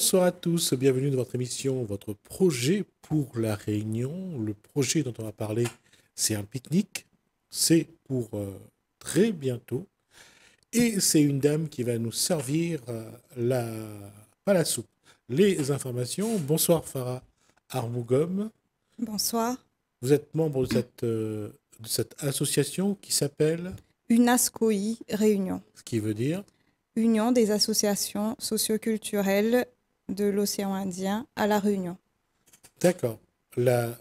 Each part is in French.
Bonsoir à tous, bienvenue dans votre émission, votre projet pour la Réunion. Le projet dont on va parler, c'est un pique-nique. C'est pour euh, très bientôt. Et c'est une dame qui va nous servir euh, la, pas la soupe, les informations. Bonsoir Farah Armougom. Bonsoir. Vous êtes membre de cette, euh, de cette association qui s'appelle UNASCOI Réunion. Ce qui veut dire Union des associations socioculturelles de l'océan Indien à La Réunion. D'accord. La...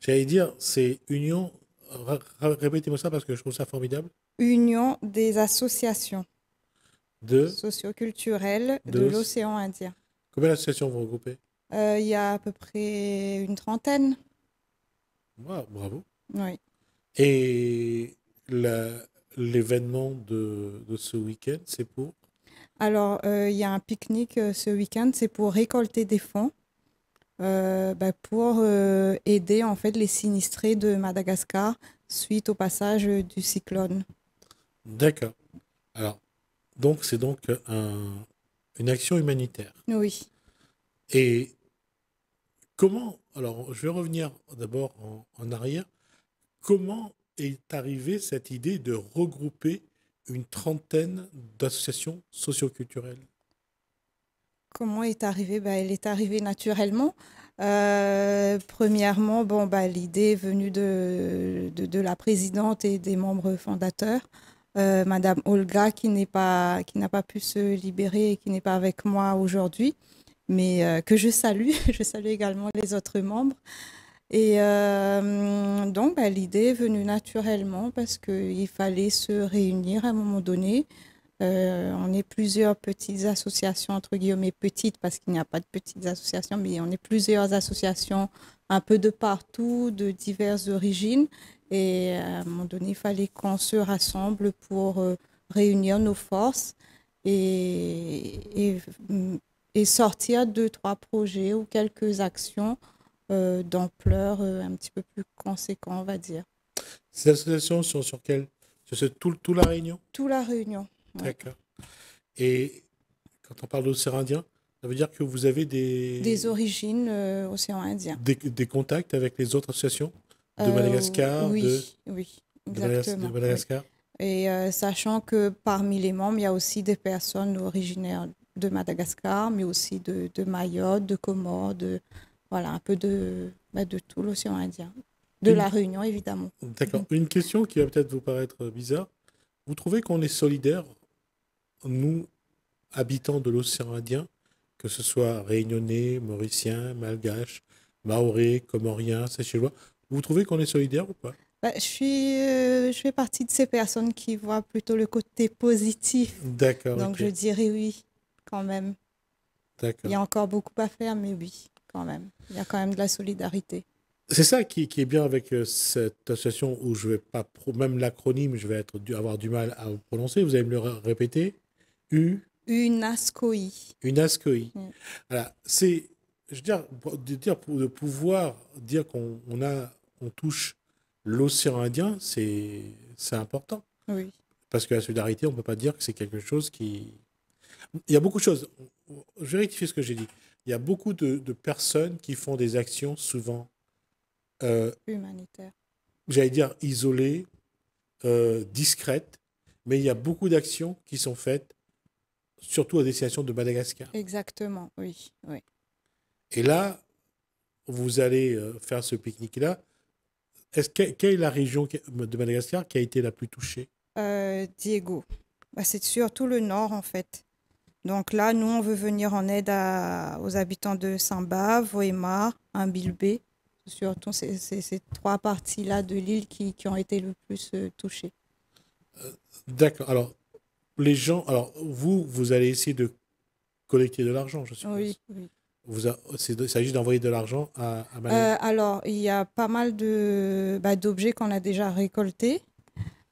J'allais dire, c'est union, répétez-moi ça parce que je trouve ça formidable. Union des associations de socioculturelles de, l'océan Indien. Combien d'associations vous regroupez euh, Il y a à peu près une trentaine. bravo. Oui. Et l'événement de, ce week-end, c'est pour alors, euh, il y a un pique-nique euh, ce week-end, c'est pour récolter des fonds euh, bah, pour aider en fait les sinistrés de Madagascar suite au passage du cyclone. D'accord. Alors, donc c'est donc une action humanitaire. Oui. Et comment, alors je vais revenir d'abord en, arrière, comment est arrivée cette idée de regrouper une trentaine d'associations socioculturelles. Comment est arrivée bah, Elle est arrivée naturellement. Euh, premièrement, bon, bah, l'idée est venue de, de, la présidente et des membres fondateurs, euh, Madame Olga, qui n'est pas, qui n'a pas pu se libérer et qui n'est pas avec moi aujourd'hui, mais euh, que je salue. je salue également les autres membres. Et bah, l'idée est venue naturellement parce qu'il fallait se réunir à un moment donné. Euh, on est plusieurs petites associations, entre guillemets petites, parce qu'il n'y a pas de petites associations, mais on est plusieurs associations un peu de partout, de diverses origines. Et euh, à un moment donné, il fallait qu'on se rassemble pour euh, réunir nos forces et, et, et sortir deux, trois projets ou quelques actions euh, d'ampleur euh, un petit peu plus conséquent, on va dire. Ces associations sont sur quelle Sur tout, tout, la Réunion Tout la Réunion. D'accord. Et quand on parle d'océan Indien, ça veut dire que vous avez des... Des origines euh, océan Indien. Des, contacts avec les autres associations de Madagascar de... oui, exactement. Et sachant que parmi les membres, il y a aussi des personnes originaires de Madagascar, mais aussi de, de Mayotte, de Comores, de, voilà, un peu de, bah, de tout l'océan Indien. De la Réunion, évidemment. D'accord. Une question qui va peut-être vous paraître bizarre. Vous trouvez qu'on est solidaire, nous, habitants de l'océan Indien, que ce soit réunionnais, mauriciens, malgaches, maoré, comoriens, séchellois, vous trouvez qu'on est solidaire ou pas bah, je, suis, euh, je fais partie de ces personnes qui voient plutôt le côté positif. D'accord. Donc je dirais oui, quand même. D'accord. Il y a encore beaucoup à faire, mais oui. Il y a quand même de la solidarité. C'est ça qui, est bien avec euh, cette association où je vais pas, même l'acronyme, je vais être, avoir du mal à prononcer. Vous allez me le répéter. U. UNASCOI. UNASCOI. Mm. Voilà, c'est, je veux dire, de, pouvoir dire qu'on a, on touche l'océan Indien, c'est, c'est important. Oui. Parce que la solidarité, on ne peut pas dire que c'est quelque chose qui. Il y a beaucoup de choses. Je vais rectifier ce que j'ai dit il y a beaucoup de, personnes qui font des actions souvent euh, humanitaires. J'allais dire isolées, euh, discrètes, mais il y a beaucoup d'actions qui sont faites, surtout à destination de Madagascar. Exactement, oui. oui. Et là, vous allez euh, faire ce pique-nique-là. Est-ce que, quelle est la région de Madagascar qui a été la plus touchée Diego. Bah, c'est surtout le nord, en fait. Donc là, nous, on veut venir en aide aux habitants de Samba, Voémar, Imbilbé, surtout ces, trois parties-là de l'île qui, ont été le plus euh, touchées. Euh, d'accord. Alors, les gens, alors vous, vous allez essayer de collecter de l'argent, je suppose. Oui, il s'agit d'envoyer de l'argent à, à euh, Alors, il y a pas mal de, bah, d'objets qu'on a déjà récoltés.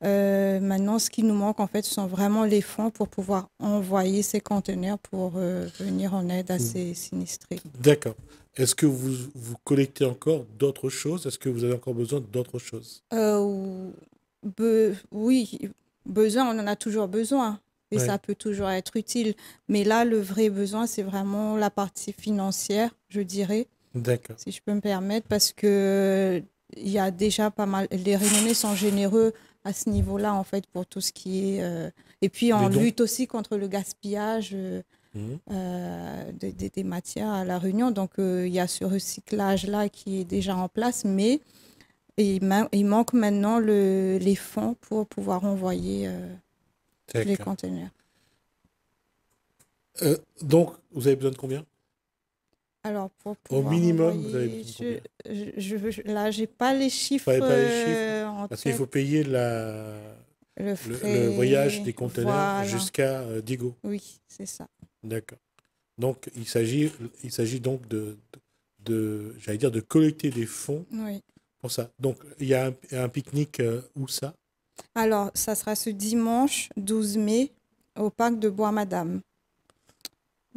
Euh, maintenant, ce qui nous manque, en fait, ce sont vraiment les fonds pour pouvoir envoyer ces conteneurs pour euh, venir en aide à hmm. ces sinistrés. D'accord. Est-ce que vous, vous collectez encore d'autres choses Est-ce que vous avez encore besoin d'autres choses euh, Oui, besoin, on en a toujours besoin. Et ça peut toujours être utile. Mais là, le vrai besoin, c'est vraiment la partie financière, je dirais. D'accord. Si je peux me permettre, parce que il y a déjà pas mal. Les renommées sont généreux à ce niveau-là, en fait, pour tout ce qui est... Euh, et puis, on lutte aussi contre le gaspillage euh, mmh. euh, des, matières à La Réunion. Donc, il y a ce recyclage-là qui est déjà en place, mais il, manque maintenant le, les fonds pour pouvoir envoyer les conteneurs. donc, vous avez besoin de combien alors, Au minimum, vous je, Là, je n'ai pas les chiffres. Euh, parce qu'il faut payer la, le, voyage des conteneurs jusqu'à euh, Digo. Oui, c'est ça. D'accord. Donc, il s'agit, il s'agit donc de, de, j'allais dire, de collecter des fonds pour ça. Donc, il y a un, un pique-nique euh, où ça Alors, ça sera ce dimanche 12 mai au parc de Bois-Madame.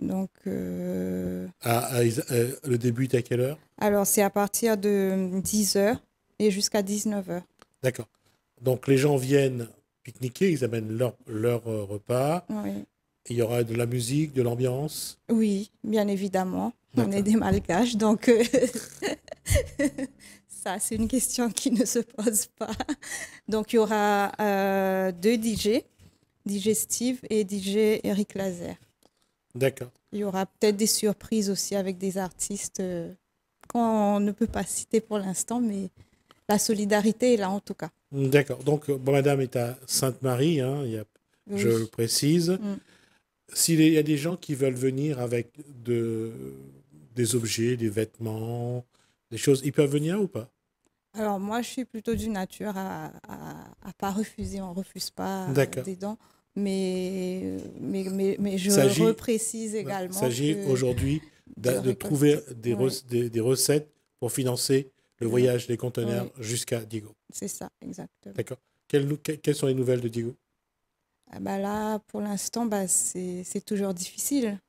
Donc, euh, euh, le début est à quelle heure Alors, c'est à partir de 10h et jusqu'à 19h. D'accord. Donc, les gens viennent pique-niquer, ils amènent leur, leur euh, repas. Oui. Il y aura de la musique, de l'ambiance Oui, bien évidemment. On est des malgaches, donc ça, c'est une question qui ne se pose pas. Donc, il y aura deux DJ, DJ Steve et DJ Eric Lazer. D'accord. Il y aura peut-être des surprises aussi avec des artistes euh, qu'on ne peut pas citer pour l'instant, mais la solidarité est là en tout cas. D'accord. Donc, euh, bon, madame est à Sainte-Marie, hein, il y a, je le précise. Mm. S'il y a des gens qui veulent venir avec de, des objets, des vêtements, des choses, ils peuvent venir ou pas Alors, moi, je suis plutôt d'une nature à, ne pas refuser. On refuse pas euh, des dons mais, mais, mais, je reprécise également. Il s'agit aujourd'hui de, trouver des, des, recettes pour financer le voyage des conteneurs jusqu'à Digo. C'est ça, exactement. D'accord. Quelles, sont les nouvelles de Digo ah bah Là, pour l'instant, bah, c'est toujours difficile.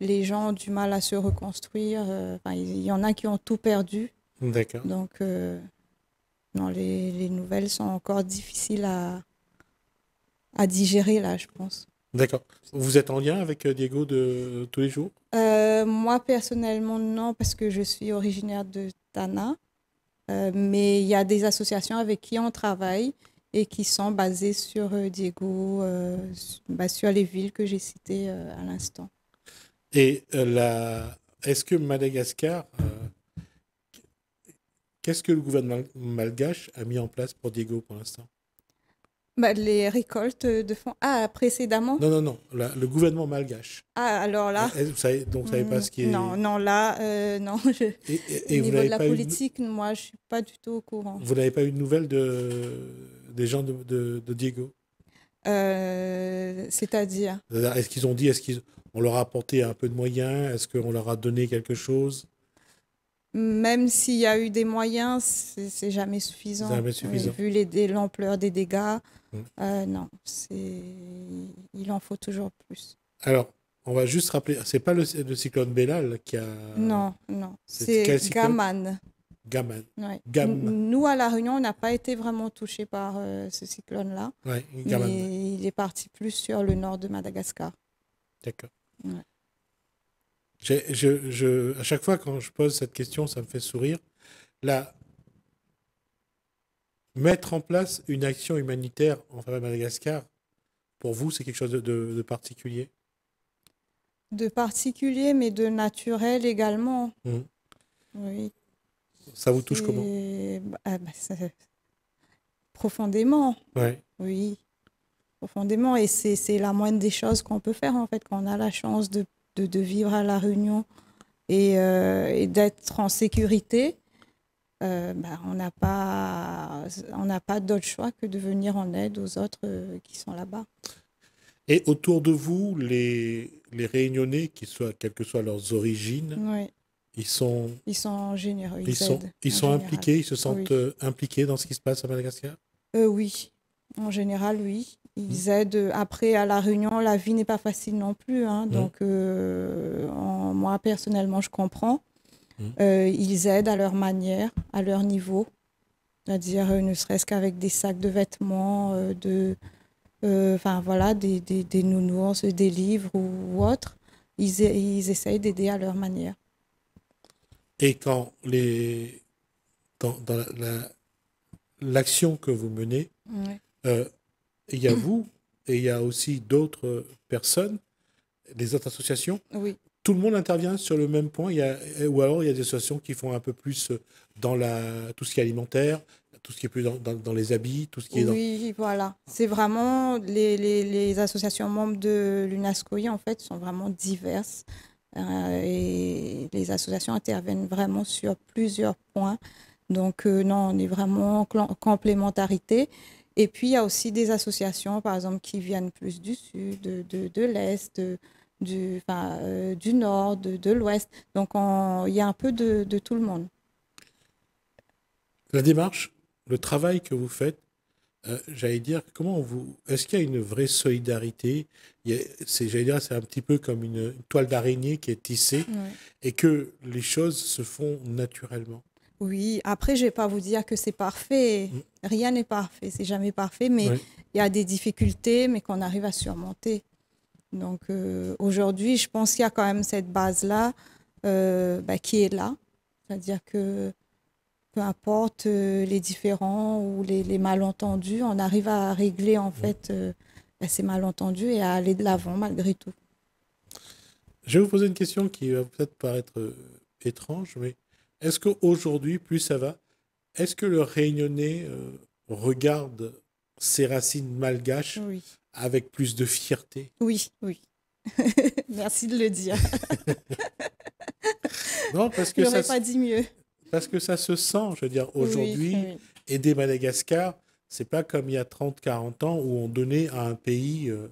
Les gens ont du mal à se reconstruire. Euh, il y en a qui ont tout perdu. D'accord. Donc, euh, non, les, les nouvelles sont encore difficiles à, à digérer là, je pense. D'accord. Vous êtes en lien avec euh, Diego de tous les jours euh, Moi personnellement non, parce que je suis originaire de Tana, euh, mais il y a des associations avec qui on travaille et qui sont basées sur Diego, bah, sur les villes que j'ai citées à l'instant. Et la... est-ce que Madagascar, qu'est-ce que le gouvernement malgache a mis en place pour Diego pour l'instant bah, les récoltes de fonds. Ah, précédemment Non, non, non. le gouvernement malgache. Ah, alors là. donc, vous savez pas ce qui est. Non, non, là, euh, non. au niveau de la politique, moi, je suis pas du tout au courant. Vous n'avez pas eu de nouvelles de... des gens de, de, Diego euh, C'est-à-dire Est-ce qu'ils ont dit, est-ce qu'on leur a apporté un peu de moyens Est-ce qu'on leur a donné quelque chose même s'il y a eu des moyens, c'est jamais suffisant. Jamais suffisant. Euh, vu l'ampleur des dégâts, mm. euh, non, il en faut toujours plus. Alors, on va juste rappeler, c'est pas le, cyclone Bellal qui a. Non, non, c'est Gaman. Gaman. Nous, à La Réunion, on n'a pas été vraiment touchés par euh, ce cyclone-là. Ouais, il est parti plus sur le nord de Madagascar. D'accord. Ouais. Je, à chaque fois, quand je pose cette question, ça me fait sourire. La, mettre en place une action humanitaire en faveur de Madagascar, pour vous, c'est quelque chose de, particulier De particulier, mais de naturel également. Mmh. Oui. Ça vous touche comment ah, bah, Profondément. Oui. Profondément. Et c'est la moindre des choses qu'on peut faire, en fait, quand on a la chance de de, de, vivre à La Réunion et, euh, et d'être en sécurité, euh, bah, on n'a pas, on pas d'autre choix que de venir en aide aux autres euh, qui sont là-bas. Et autour de vous, les, les Réunionnais, soient, quelles que soient leurs origines, ils sont... Ils sont généreux. Ils, sont, ils sont impliqués, ils se sentent impliqués dans ce qui se passe à Madagascar Oui, en général, oui. Ils aident après à la Réunion, la vie n'est pas facile non plus. Hein. donc euh, en, moi personnellement, je comprends. Euh, ils aident à leur manière, à leur niveau, c'est-à-dire euh, ne serait-ce qu'avec des sacs de vêtements, de, enfin voilà, des, des, des, nounours, des livres ou, autre, Ils, essayent d'aider à leur manière. Et quand les dans, l'action que vous menez, il y a vous, et il y a aussi d'autres personnes, les autres associations. Oui. Tout le monde intervient sur le même point. Il y a, ou alors, il y a des associations qui font un peu plus euh, dans la, tout ce qui est alimentaire, tout ce qui est plus dans, dans, les habits, tout ce qui est dans... Oui, voilà. C'est vraiment... Les, les, associations membres de l'UNASCOI, en fait, sont vraiment diverses. Euh, et les associations interviennent vraiment sur plusieurs points. Donc, euh, non, on est vraiment en complémentarité. Et puis, il y a aussi des associations, par exemple, qui viennent plus du sud, de, de, de l'est, du, euh, du nord, de, de l'ouest. Donc, il y a un peu de, de, tout le monde. La démarche, le travail que vous faites, euh, j'allais dire, comment vous, est-ce qu'il y a une vraie solidarité c'est, J'allais dire, c'est un petit peu comme une, toile d'araignée qui est tissée et que les choses se font naturellement. Oui, après, je ne vais pas vous dire que c'est parfait. Mm. Rien n'est parfait, c'est jamais parfait, mais il y a des difficultés, mais qu'on arrive à surmonter. Donc euh, aujourd'hui, je pense qu'il y a quand même cette base-là euh, bah, qui est là. C'est-à-dire que peu importe euh, les différents ou les, malentendus, on arrive à régler en mm. fait bah, ces malentendus et à aller de l'avant malgré tout. Je vais vous poser une question qui va peut-être paraître étrange, mais est-ce qu'aujourd'hui, plus ça va, est-ce que le Réunionnais euh, regarde ses racines malgaches avec plus de fierté Oui, oui. Merci de le dire. non, parce que ça pas dit mieux. Parce que ça se sent, je veux dire, aujourd'hui, aider Madagascar, c'est pas comme il y a 30, 40 ans où on donnait à un pays euh,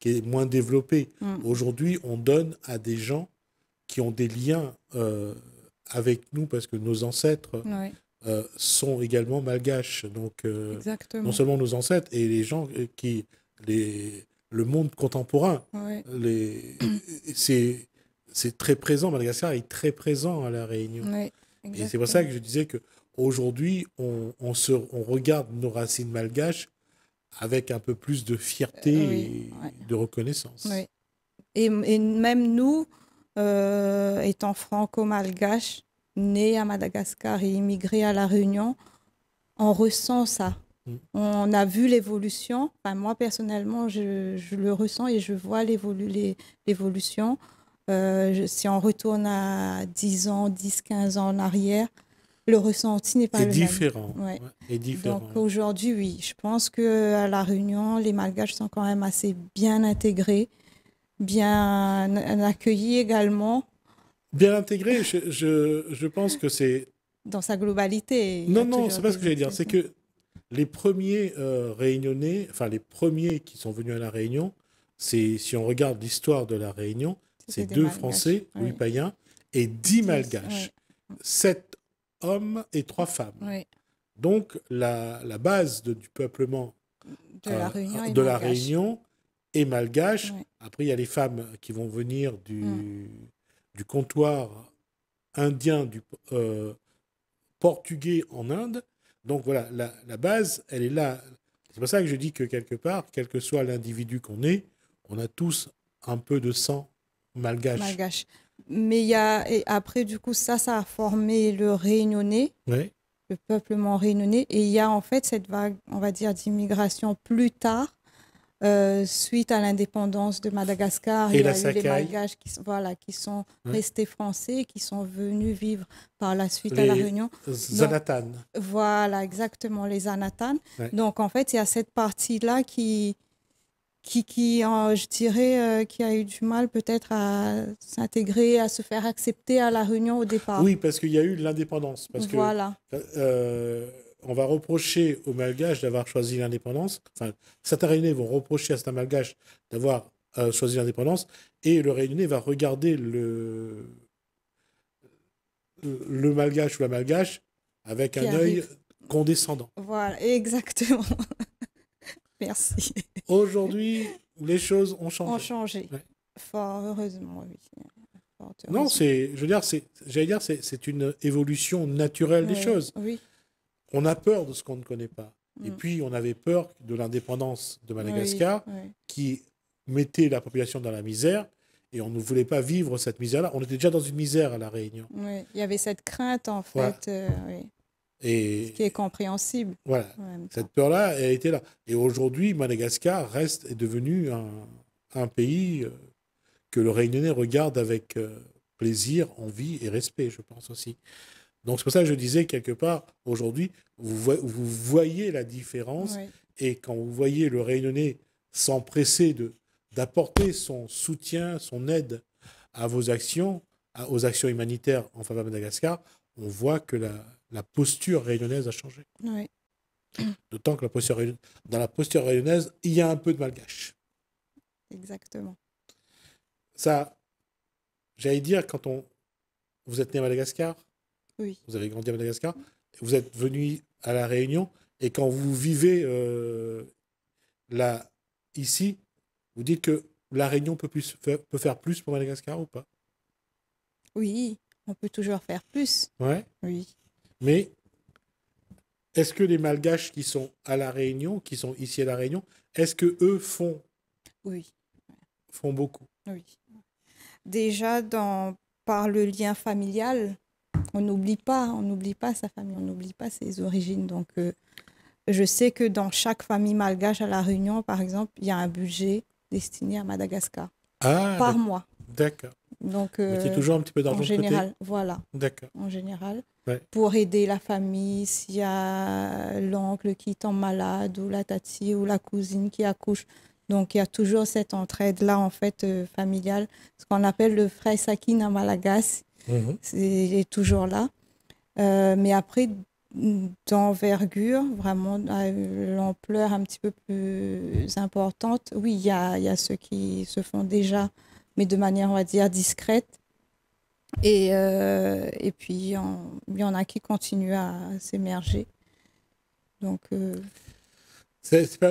qui est moins développé. Mm. Aujourd'hui, on donne à des gens qui ont des liens euh, avec nous parce que nos ancêtres euh, sont également malgaches. Donc, euh, non seulement nos ancêtres et les gens euh, qui. Les, le monde contemporain, les, c'est, c'est très présent. Madagascar est très présent à La Réunion. et c'est pour ça que je disais que aujourd'hui, on, on, se, on regarde nos racines malgaches avec un peu plus de fierté et de reconnaissance. Et, et même nous, euh, étant franco-malgache, né à Madagascar et immigré à La Réunion, on ressent ça. Mm. On a vu l'évolution. moi, personnellement, je, le ressens et je vois l'évolution. Euh, si on retourne à 10 ans, 10, 15 ans en arrière, le ressenti n'est pas le différent, même. différent. Donc aujourd'hui, oui, je pense que à la Réunion, les Malgaches sont quand même assez bien intégrés bien accueilli également. Bien intégré, je, je, pense que c'est... Dans sa globalité. Non, non, c'est pas ce que j'allais dire. C'est que les premiers euh, réunionnais, enfin les premiers qui sont venus à La Réunion, c'est si on regarde l'histoire de La Réunion, c'est deux Français, oui. Louis et dix Malgaches. Sept hommes et trois femmes. Donc la, la base du peuplement de La euh, Réunion, de la Réunion et malgaches. Après, il y a les femmes qui vont venir du, mm. du comptoir indien, du euh, portugais en Inde. Donc voilà, la, base, elle est là. C'est pour ça que je dis que quelque part, quel que soit l'individu qu'on est, on a tous un peu de sang malgache. Mais il y a, et après, du coup, ça, ça a formé le réunionnais, le peuplement réunionnais. Et il y a en fait cette vague, on va dire, d'immigration plus tard, euh, suite à l'indépendance de Madagascar, et il y a eu les Malgaches qui, sont hmm. restés français, qui sont venus vivre par la suite à La Réunion. Les Anatanes. Voilà, exactement, les Anatanes. Donc, en fait, il y a cette partie-là qui, qui, qui euh, je dirais, euh, qui a eu du mal peut-être à s'intégrer, à se faire accepter à La Réunion au départ. Oui, parce qu'il y a eu l'indépendance. voilà on va reprocher aux Malgaches d'avoir choisi l'indépendance. Enfin, certains réunis vont reprocher à certains Malgaches d'avoir euh, choisi l'indépendance, et le Réunionnais va regarder le le Malgache ou la Malgache avec un œil condescendant. Voilà, exactement. Merci. Aujourd'hui, les choses ont changé. Ont changé. Fort heureusement, oui. Non, c'est, je veux dire, c'est, j'allais dire, c'est, une évolution naturelle des choses. Oui on a peur de ce qu'on ne connaît pas. Et mm. puis, on avait peur de l'indépendance de Madagascar, qui mettait la population dans la misère. Et on ne voulait pas vivre cette misère-là. On était déjà dans une misère à La Réunion. il y avait cette crainte, en fait. Euh, et qui est compréhensible. Voilà. Cette peur-là, elle était là. Et aujourd'hui, Madagascar reste est devenu un, un, pays euh, que le Réunionnais regarde avec euh, plaisir, envie et respect, je pense aussi. Donc c'est pour ça que je disais quelque part, aujourd'hui, vous, voyez la différence et quand vous voyez le Réunionnais s'empresser d'apporter son soutien, son aide à vos actions, à, aux actions humanitaires en faveur de Madagascar, on voit que la, posture réunionnaise a changé. Oui. D'autant que la posture, dans la posture réunionnaise, il y a un peu de malgache. Exactement. Ça, j'allais dire, quand on, vous êtes né à Madagascar vous avez grandi à Madagascar. Vous êtes venu à La Réunion. Et quand vous vivez euh, là, ici, vous dites que La Réunion peut, plus, peut faire plus pour Madagascar ou pas Oui, on peut toujours faire plus. Ouais. Oui. Mais est-ce que les Malgaches qui sont à La Réunion, qui sont ici à La Réunion, est-ce que eux font Oui. Font beaucoup. Oui. Déjà dans par le lien familial, on n'oublie pas, on n'oublie pas sa famille, on n'oublie pas ses origines. Donc, euh, je sais que dans chaque famille malgache à La Réunion, par exemple, il y a un budget destiné à Madagascar ah, par mois. D'accord. Donc, c'est euh, toujours un petit peu d'argent en général, voilà. D'accord. En général, pour aider la famille, s'il y a l'oncle qui tombe malade ou la tati ou la cousine qui accouche, donc il y a toujours cette entraide-là, en fait, euh, familiale, ce qu'on appelle le frère Sakin à Malagas. Mhm. c'est Il est toujours là. Euh, mais après, d'envergure, vraiment euh, l'ampleur un petit peu plus importante, oui, il y a, ceux qui se font déjà, mais de manière, on va dire, discrète. Et, et puis, il y en a qui continuent à s'émerger. Donc.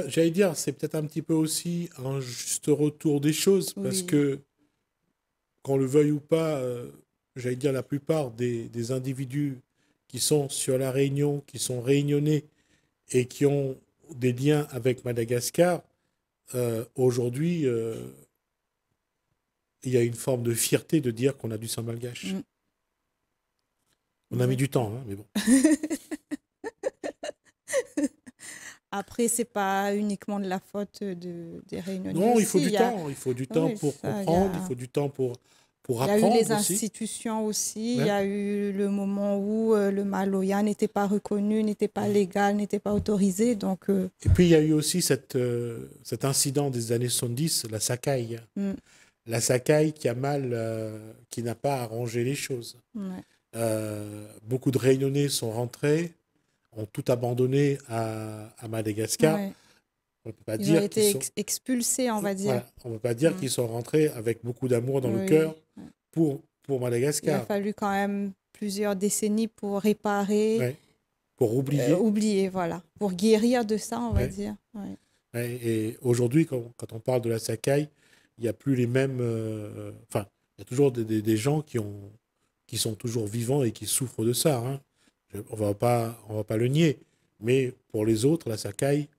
J'allais dire, c'est peut-être un petit peu aussi un juste retour des choses, parce que, qu'on le veuille ou pas, euh, j'allais dire, la plupart des, individus qui sont sur la Réunion, qui sont réunionnés et qui ont des liens avec Madagascar, euh, aujourd'hui, euh, il y a une forme de fierté de dire qu'on a du sang malgache. Mm. On a mis mm. du temps, hein, mais bon. Après, c'est pas uniquement de la faute de, des réunions. Non, il faut du temps. Il faut du temps pour comprendre, il faut du temps pour, pour apprendre. Il y a eu les institutions aussi. Il y a eu le moment où euh, le Maloya n'était pas reconnu, n'était pas légal, n'était pas autorisé. Donc, euh, Et puis, il y a eu aussi cette, euh, cet incident des années 70, la Sakai. Mm. La Sakai qui a mal, qui n'a pas arrangé les choses. beaucoup de réunionnais sont rentrés ont tout abandonné à, Madagascar. On peut pas ils dire ont été expulsés, on va dire. On ne peut pas dire qu'ils sont rentrés avec beaucoup d'amour dans le cœur pour, pour Madagascar. Il a fallu quand même plusieurs décennies pour réparer. Pour oublier. Euh, oublier, voilà. Pour guérir de ça, on va dire. Et aujourd'hui, quand, on parle de la Sakai, il n'y a plus les mêmes. Euh, enfin, il y a toujours des, gens qui, ont, qui sont toujours vivants et qui souffrent de ça. Hein on va pas, on va pas le nier. Mais pour les autres, la Sakai,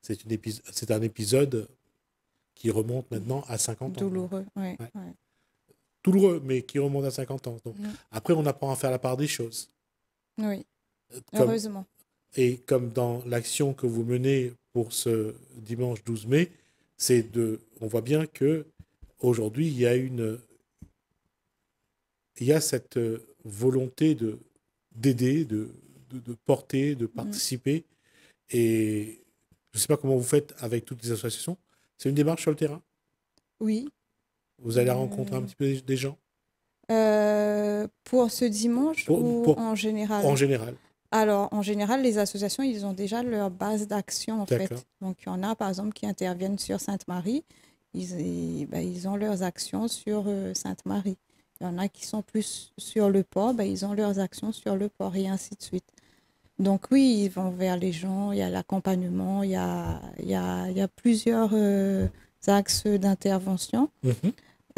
c'est une c'est un épisode qui remonte maintenant à 50 ans. Douloureux, ouais, Douloureux, mais qui remonte à 50 ans. Donc, Après, on apprend à faire la part des choses. Oui, euh, heureusement. Et comme dans l'action que vous menez pour ce dimanche 12 mai, c'est de, on voit bien que aujourd'hui il y a une, il y a cette euh, volonté de d'aider, de, porter, de mm. participer. Et je ne sais pas comment vous faites avec toutes les associations. C'est une démarche sur le terrain Oui. Vous allez euh, rencontrer un petit peu des gens euh, Pour ce dimanche ou en général En général. Alors, en général, les associations, ils ont déjà leur base d'action, en fait. Donc, il y en a, par exemple, qui interviennent sur Sainte-Marie. Ils, ben, ils, ont leurs actions sur euh, Sainte-Marie. Il y en a qui sont plus sur le port, ben, ils ont leurs actions sur le port et ainsi de suite. Donc oui, ils vont vers les gens, il y a l'accompagnement, il, y a, plusieurs euh, axes d'intervention. Mhm.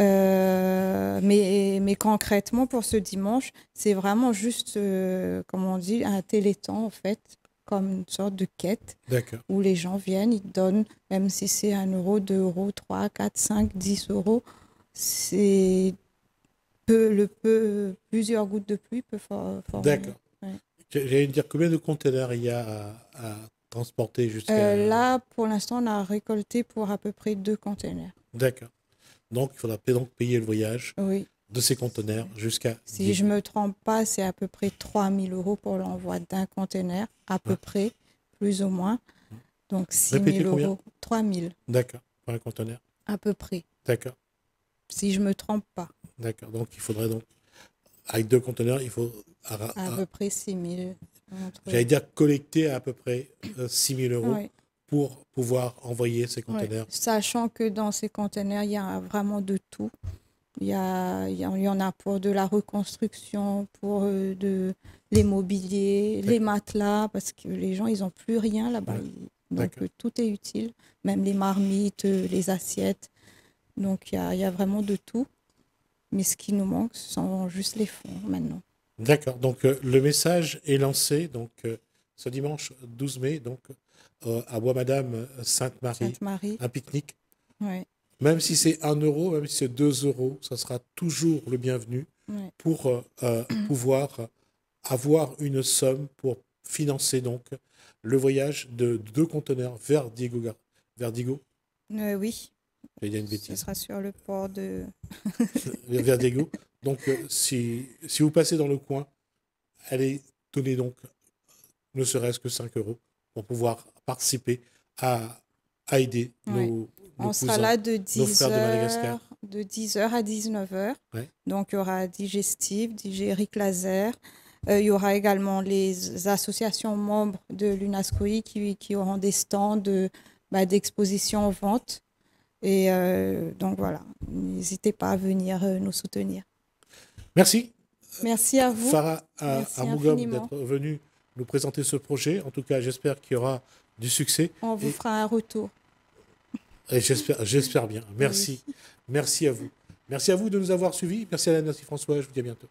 Euh, mais, mais concrètement, pour ce dimanche, c'est vraiment juste, euh, comme on dit, un téléthon, en fait, comme une sorte de quête où les gens viennent, ils donnent, même si c'est 1 euro, 2 euros, 3, 4, 5, 10 euros, c'est peu, le peu, plusieurs gouttes de pluie peuvent former. D'accord. Ouais. J'allais dire combien de containers il y a à, transporter jusqu'à. Euh, là, pour l'instant, on a récolté pour à peu près deux containers. D'accord. Donc, il faudra donc payer le voyage oui. de ces conteneurs jusqu'à. Si je ne me trompe pas, c'est à peu près 000 euros pour l'envoi d'un conteneur, à peu près, plus ou moins. Mm. Donc, 6 000 euros. 3000. D'accord, pour un conteneur. À peu près. D'accord si je ne me trompe pas. D'accord, donc il faudrait donc, avec deux conteneurs, il faut... À, peu près 6 000. J'allais dire collecter à, peu près 6 euh, 000 euros pour pouvoir envoyer ces conteneurs. Sachant que dans ces conteneurs, il y a vraiment de tout. Il y, a, il y en a pour de la reconstruction, pour euh, de mobiliers, les matelas, parce que les gens, ils n'ont plus rien là-bas. Donc tout est utile, même les marmites, euh, les assiettes. Donc il y, a, vraiment de tout. Mais ce qui nous manque, ce sont juste les fonds maintenant. D'accord. Donc euh, le message est lancé donc euh, ce dimanche 12 mai donc euh, à Bois-Madame Sainte-Marie. Un pique-nique. Même si c'est 1 euro, même si c'est 2 euros, ça sera toujours le bienvenu pour pouvoir avoir une somme pour financer donc le voyage de deux conteneurs vers Diego. Vers Diego. oui, il y a une bêtise. Ce sera sur le port de. Vers Donc, euh, si, si vous passez dans le coin, allez donner donc ne serait-ce que 5 euros pour pouvoir participer à, à aider nos, On sera là de 10 h de, 10 à 19h. Donc, il y aura Digestive, Digéric Laser. Euh, il y aura également les associations membres de l'UNASCOI qui, qui auront des stands de, bah, d'exposition en vente et euh, donc voilà, n'hésitez pas à venir euh, nous soutenir. Merci. Merci à vous. Farah Amougom d'être venu nous présenter ce projet. En tout cas, j'espère qu'il y aura du succès. On vous fera un retour. J'espère, j'espère bien. Merci. Merci à vous. Merci à vous de nous avoir suivis. Merci à merci François. Je vous dis à bientôt.